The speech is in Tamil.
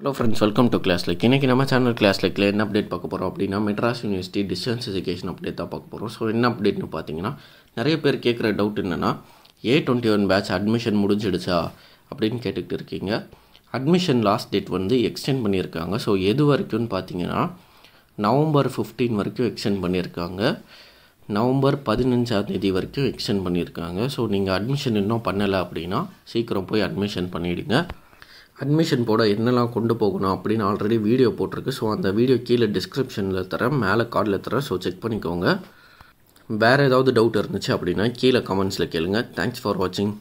hello friends welcome to class like இன்றைக்கி நம்ம சேனல் கிளாஸ் லைக்கில் என்ன அப்டேட் பார்க்க போகிறோம் அப்படின்னா Madras university distance education update தான் பார்க்க போகிறோம் ஸோ என்ன அப்டேட்னு பார்த்தீங்கன்னா நிறைய பேர் கேட்குற டவுட் என்னென்னா A twenty one batch admission முடிஞ்சிடுச்சா அப்படின்னு கேட்டுக்கிட்டு இருக்கீங்க அட்மிஷன் லாஸ்ட் டேட் வந்து எக்ஸ்டெண்ட் பண்ணியிருக்காங்க ஸோ எது வரைக்கும்னு பார்த்தீங்கன்னா நவம்பர் ஃபிஃப்டீன் வரைக்கும் எக்ஸ்டெண்ட் பண்ணியிருக்காங்க நவம்பர் பதினஞ்சாம் தேதி வரைக்கும் எக்ஸ்டெண்ட் பண்ணியிருக்காங்க ஸோ நீங்கள் அட்மிஷன் இன்னும் பண்ணலை அப்படின்னா சீக்கிரம் போய் அட்மிஷன் பண்ணிவிடுங்க அட்மிஷன் போட என்னெல்லாம் கொண்டு போகணும் அப்படின்னு ஆல்ரெடி வீடியோ போட்டிருக்கு ஸோ அந்த வீடியோ கீழே டிஸ்கிரிப்ஷனில் தரேன் மேலே கார்டில் தரேன் ஸோ செக் பண்ணிக்கோங்க வேறு ஏதாவது டவுட் இருந்துச்சு அப்படின்னா கீழே கமெண்ட்ஸில் கேளுங்கள் தேங்க்ஸ் ஃபார் வாட்சிங்